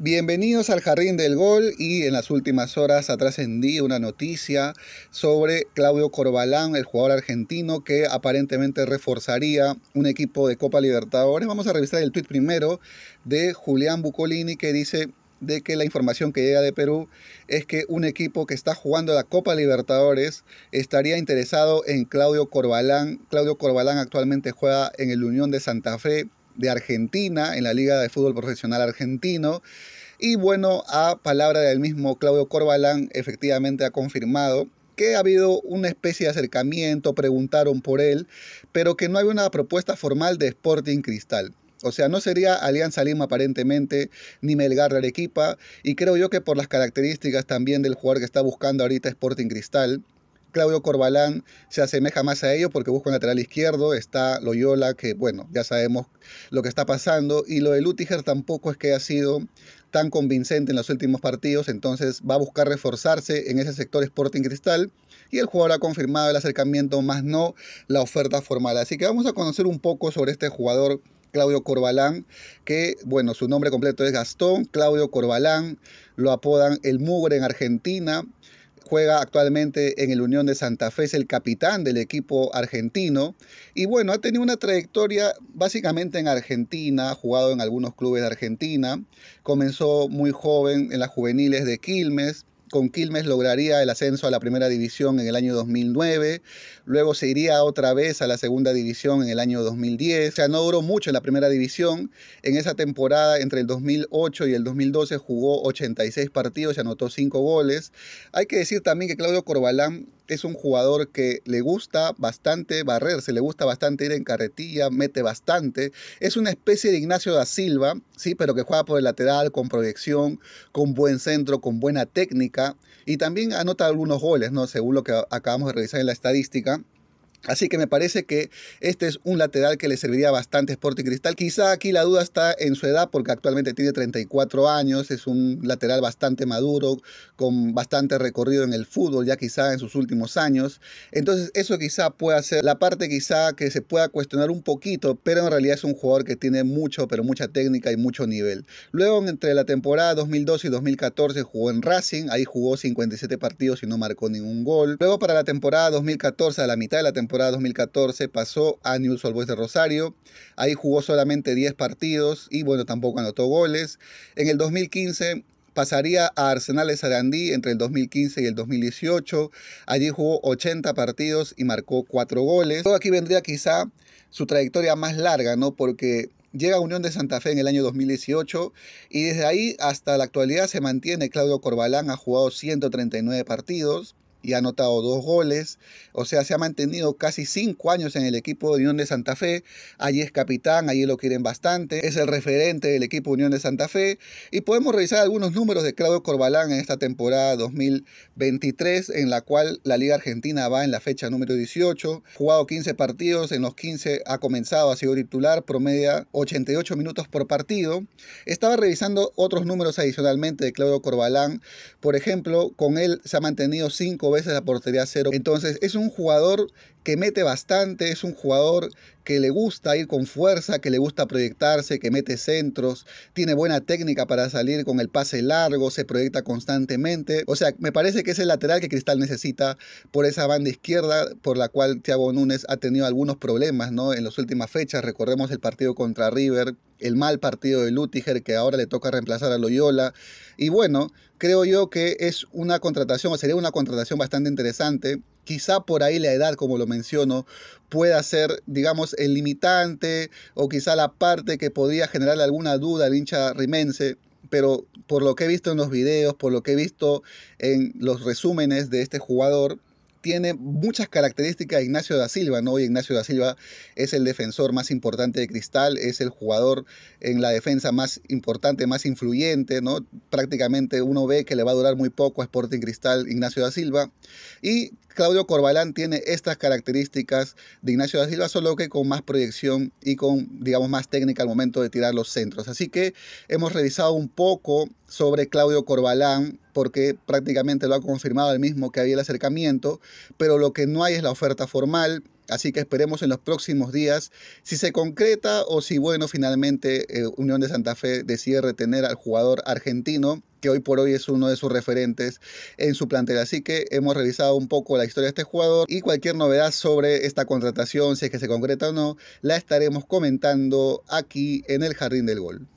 Bienvenidos al Jardín del Gol y en las últimas horas trascendió una noticia sobre Claudio Corbalán, el jugador argentino que aparentemente reforzaría un equipo de Copa Libertadores. Vamos a revisar el tuit primero de Julián Bucolini que dice de que la información que llega de Perú es que un equipo que está jugando la Copa Libertadores estaría interesado en Claudio Corbalán. Claudio Corbalán actualmente juega en el Unión de Santa Fe de Argentina, en la Liga de Fútbol Profesional Argentino. Y bueno, a palabra del mismo Claudio Corbalán, efectivamente ha confirmado que ha habido una especie de acercamiento, preguntaron por él, pero que no hay una propuesta formal de Sporting Cristal. O sea, no sería Alianza Lima aparentemente, ni Melgar Arequipa, y creo yo que por las características también del jugador que está buscando ahorita Sporting Cristal, Claudio Corbalán se asemeja más a ello porque busca un lateral izquierdo, está Loyola, que bueno, ya sabemos lo que está pasando, y lo de Lutiger tampoco es que haya sido tan convincente en los últimos partidos, entonces va a buscar reforzarse en ese sector Sporting Cristal, y el jugador ha confirmado el acercamiento, más no la oferta formal. Así que vamos a conocer un poco sobre este jugador. Claudio Corbalán, que bueno, su nombre completo es Gastón Claudio Corbalán, lo apodan el Mugre en Argentina, juega actualmente en el Unión de Santa Fe, es el capitán del equipo argentino y bueno, ha tenido una trayectoria básicamente en Argentina, ha jugado en algunos clubes de Argentina, comenzó muy joven en las juveniles de Quilmes, con Quilmes lograría el ascenso a la primera división en el año 2009, luego se iría otra vez a la segunda división en el año 2010, o sea, no duró mucho en la primera división, en esa temporada entre el 2008 y el 2012 jugó 86 partidos y anotó 5 goles. Hay que decir también que Claudio Corbalán es un jugador que le gusta bastante barrerse, le gusta bastante ir en carretilla, mete bastante. Es una especie de Ignacio da Silva, sí, pero que juega por el lateral, con proyección, con buen centro, con buena técnica. Y también anota algunos goles, ¿no? Según lo que acabamos de revisar en la estadística. Así que me parece que este es un lateral que le serviría bastante a Sporting Cristal. Quizá aquí la duda está en su edad, porque actualmente tiene 34 años, es un lateral bastante maduro, con bastante recorrido en el fútbol, ya quizá en sus últimos años. Entonces eso quizá pueda ser la parte quizá que se pueda cuestionar un poquito, pero en realidad es un jugador que tiene mucho, pero mucha técnica y mucho nivel. Luego entre la temporada 2012 y 2014 jugó en Racing, ahí jugó 57 partidos y no marcó ningún gol. Luego para la temporada 2014, a la mitad de la temporada, temporada 2014 pasó a News All Boys de Rosario. Ahí jugó solamente 10 partidos y bueno, tampoco anotó goles. En el 2015 pasaría a Arsenal de Sarandí entre el 2015 y el 2018. Allí jugó 80 partidos y marcó 4 goles. Todo aquí vendría quizá su trayectoria más larga, ¿no? Porque llega a Unión de Santa Fe en el año 2018 y desde ahí hasta la actualidad se mantiene. Claudio Corbalán ha jugado 139 partidos y ha anotado dos goles. O sea, se ha mantenido casi cinco años en el equipo de Unión de Santa Fe. Allí es capitán, allí lo quieren bastante. Es el referente del equipo Unión de Santa Fe. Y podemos revisar algunos números de Claudio Corbalán en esta temporada 2023, en la cual la Liga Argentina va en la fecha número 18. Jugado 15 partidos, en los 15 ha comenzado, ha sido titular, promedia 88 minutos por partido. Estaba revisando otros números adicionalmente de Claudio Corbalán. Por ejemplo, con él se ha mantenido cinco veces la portería cero. Entonces es un jugador que mete bastante, es un jugador que le gusta ir con fuerza, que le gusta proyectarse, que mete centros, tiene buena técnica para salir con el pase largo, se proyecta constantemente. O sea, me parece que es el lateral que Cristal necesita por esa banda izquierda por la cual Thiago Núñez ha tenido algunos problemas ¿no? en las últimas fechas. Recordemos el partido contra River, el mal partido de Lutiger que ahora le toca reemplazar a Loyola. Y bueno, creo yo que es una contratación, sería una contratación bastante interesante quizá por ahí la edad, como lo menciono, pueda ser, digamos, el limitante o quizá la parte que podría generar alguna duda al hincha rimense. Pero por lo que he visto en los videos, por lo que he visto en los resúmenes de este jugador, tiene muchas características de Ignacio da Silva, ¿no? Y Ignacio da Silva es el defensor más importante de Cristal, es el jugador en la defensa más importante, más influyente, ¿no? Prácticamente uno ve que le va a durar muy poco a Sporting Cristal Ignacio da Silva. Y Claudio Corbalán tiene estas características de Ignacio da Silva, solo que con más proyección y con, digamos, más técnica al momento de tirar los centros. Así que hemos revisado un poco sobre Claudio Corbalán porque prácticamente lo ha confirmado el mismo que había el acercamiento, pero lo que no hay es la oferta formal, así que esperemos en los próximos días si se concreta o si, bueno, finalmente eh, Unión de Santa Fe decide retener al jugador argentino que hoy por hoy es uno de sus referentes en su plantel. Así que hemos revisado un poco la historia de este jugador y cualquier novedad sobre esta contratación, si es que se concreta o no, la estaremos comentando aquí en el Jardín del Gol.